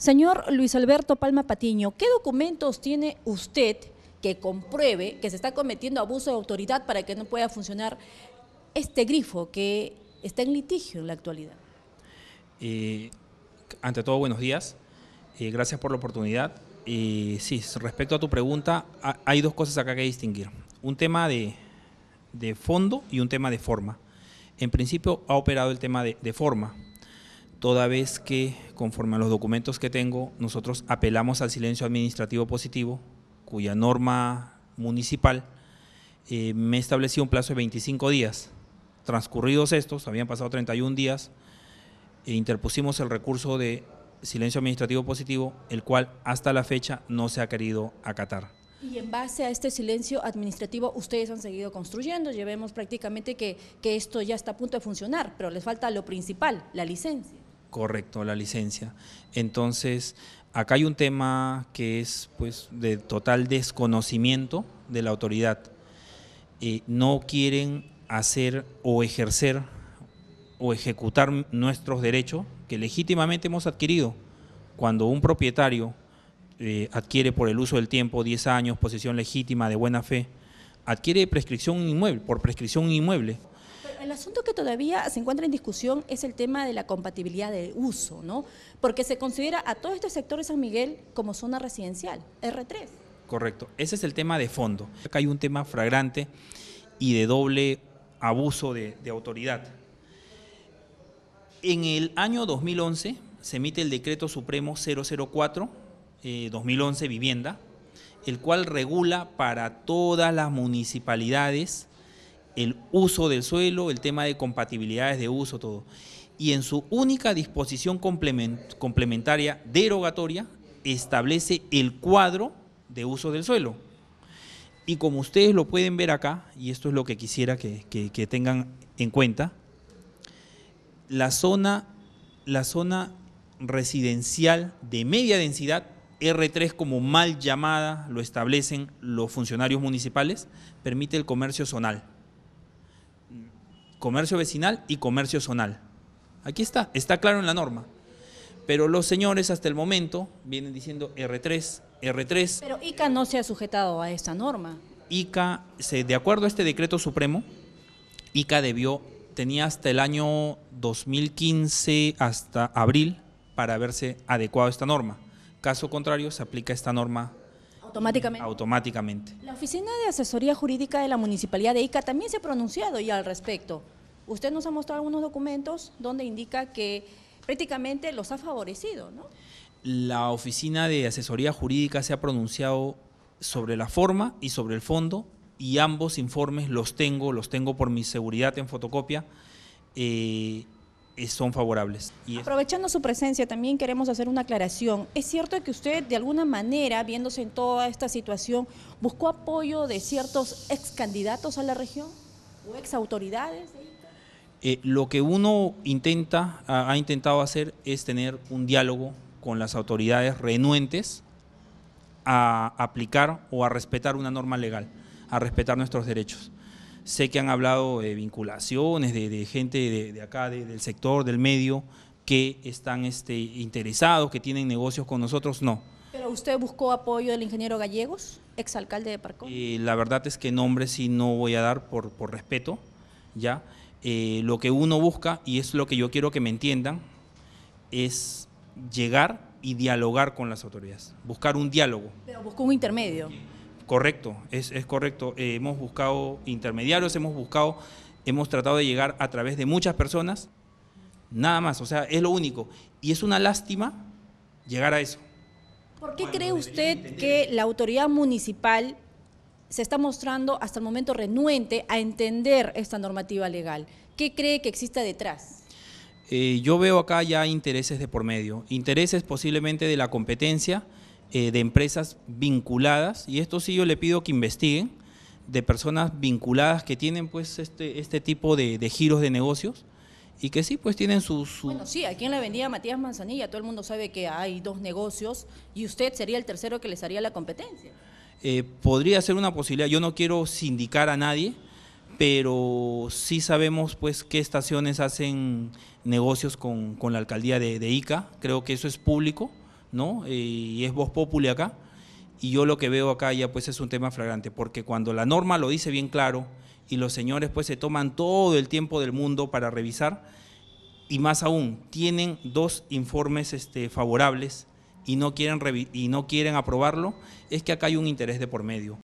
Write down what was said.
Señor Luis Alberto Palma Patiño, ¿qué documentos tiene usted que compruebe que se está cometiendo abuso de autoridad para que no pueda funcionar este grifo que está en litigio en la actualidad? Eh, ante todo, buenos días. Eh, gracias por la oportunidad. sí, respecto a tu pregunta, hay dos cosas acá que distinguir. Un tema de, fondo y un tema de forma. En principio ha operado el tema de, de forma, toda vez que conforme a los documentos que tengo, nosotros apelamos al silencio administrativo positivo, cuya norma municipal eh, me estableció un plazo de 25 días. Transcurridos estos, habían pasado 31 días, e interpusimos el recurso de silencio administrativo positivo, el cual hasta la fecha no se ha querido acatar. Y en base a este silencio administrativo, ustedes han seguido construyendo, llevemos prácticamente que, que esto ya está a punto de funcionar, pero les falta lo principal, la licencia. Correcto, la licencia. Entonces, acá hay un tema que es pues de total desconocimiento de la autoridad. Eh, no quieren hacer o ejercer o ejecutar nuestros derechos que legítimamente hemos adquirido. Cuando un propietario eh, adquiere por el uso del tiempo 10 años, posesión legítima de buena fe, adquiere prescripción inmueble, por prescripción inmueble el asunto que todavía se encuentra en discusión es el tema de la compatibilidad de uso, ¿no? Porque se considera a todo este sector de San Miguel como zona residencial, R3. Correcto, ese es el tema de fondo. Acá hay un tema fragrante y de doble abuso de, autoridad. En el año 2011 se emite el decreto supremo 004, 2011 eh, vivienda, el cual regula para todas las municipalidades el uso del suelo, el tema de compatibilidades de uso, todo. Y en su única disposición complementaria derogatoria establece el cuadro de uso del suelo. Y como ustedes lo pueden ver acá, y esto es lo que quisiera que, que tengan en cuenta, la zona, la zona residencial de media densidad, R3 como mal llamada, lo establecen los funcionarios municipales, permite el comercio zonal comercio vecinal y comercio zonal. Aquí está, está claro en la norma. Pero los señores hasta el momento vienen diciendo R3, R3. Pero ICA no se ha sujetado a esta norma. ICA, de acuerdo a este decreto supremo, ICA debió, tenía hasta el año 2015, hasta abril, para verse adecuado a esta norma. Caso contrario, se aplica esta norma Automáticamente. Automáticamente. La Oficina de Asesoría Jurídica de la Municipalidad de Ica también se ha pronunciado ya al respecto. Usted nos ha mostrado algunos documentos donde indica que prácticamente los ha favorecido, ¿no? La Oficina de Asesoría Jurídica se ha pronunciado sobre la forma y sobre el fondo y ambos informes los tengo, los tengo por mi seguridad en fotocopia. Eh, son favorables. Aprovechando su presencia, también queremos hacer una aclaración. ¿Es cierto que usted, de alguna manera, viéndose en toda esta situación, buscó apoyo de ciertos ex candidatos a la región o ex autoridades? Eh, lo que uno intenta, ha intentado hacer es tener un diálogo con las autoridades renuentes a aplicar o a respetar una norma legal, a respetar nuestros derechos. Sé que han hablado eh, de vinculaciones, de, gente de, de acá, del sector, del medio, que están este, interesados, que tienen negocios con nosotros, no. ¿Pero usted buscó apoyo del ingeniero Gallegos, exalcalde de Parcón? Eh, la verdad es que nombre sí no voy a dar por, por respeto, ¿ya? Eh, lo que uno busca, y es lo que yo quiero que me entiendan, es llegar y dialogar con las autoridades, buscar un diálogo. Pero buscó un intermedio correcto, es, correcto. Eh, hemos buscado intermediarios, hemos buscado, hemos tratado de llegar a través de muchas personas, nada más, o sea, es lo único. Y es una lástima llegar a eso. ¿Por qué cree usted que la autoridad municipal se está mostrando hasta el momento renuente a entender esta normativa legal? ¿Qué cree que exista detrás? Eh, yo veo acá ya intereses de por medio, intereses posiblemente de la competencia, eh, de empresas vinculadas, y esto sí yo le pido que investiguen, de personas vinculadas que tienen pues este, este tipo de, giros de negocios, y que sí, pues tienen sus... Su... Bueno, sí, aquí en la avenida Matías Manzanilla todo el mundo sabe que hay dos negocios y usted sería el tercero que les haría la competencia. Eh, podría ser una posibilidad, yo no quiero sindicar a nadie, pero sí sabemos pues qué estaciones hacen negocios con, la alcaldía de, Ica, creo que eso es público ¿no? y es voz popular acá. Y yo lo que veo acá ya pues es un tema flagrante, porque cuando la norma lo dice bien claro y los señores pues se toman todo el tiempo del mundo para revisar, y más aún, tienen dos informes este, favorables y no, quieren y no quieren aprobarlo, es que acá hay un interés de por medio.